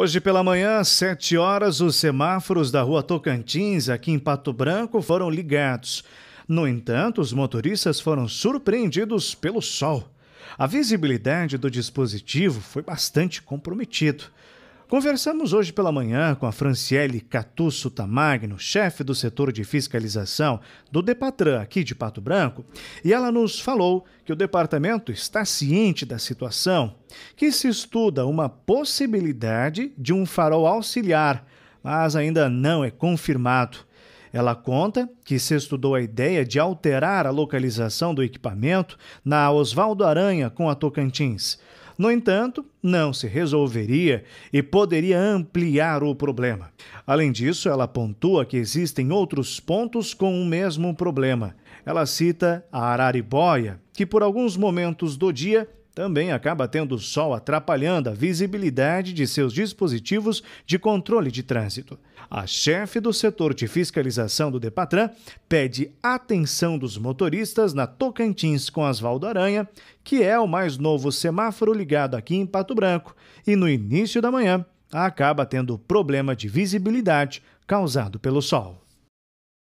Hoje pela manhã, às 7 horas, os semáforos da rua Tocantins, aqui em Pato Branco, foram ligados. No entanto, os motoristas foram surpreendidos pelo sol. A visibilidade do dispositivo foi bastante comprometida. Conversamos hoje pela manhã com a Franciele Catusso Tamagno, chefe do setor de fiscalização do Depatran aqui de Pato Branco, e ela nos falou que o departamento está ciente da situação, que se estuda uma possibilidade de um farol auxiliar, mas ainda não é confirmado. Ela conta que se estudou a ideia de alterar a localização do equipamento na Oswaldo Aranha com a Tocantins. No entanto, não se resolveria e poderia ampliar o problema. Além disso, ela pontua que existem outros pontos com o mesmo problema. Ela cita a araribóia, que por alguns momentos do dia também acaba tendo o sol atrapalhando a visibilidade de seus dispositivos de controle de trânsito. A chefe do setor de fiscalização do Depatran pede atenção dos motoristas na Tocantins com Asvaldo Aranha, que é o mais novo semáforo ligado aqui em Pato Branco, e no início da manhã acaba tendo problema de visibilidade causado pelo sol.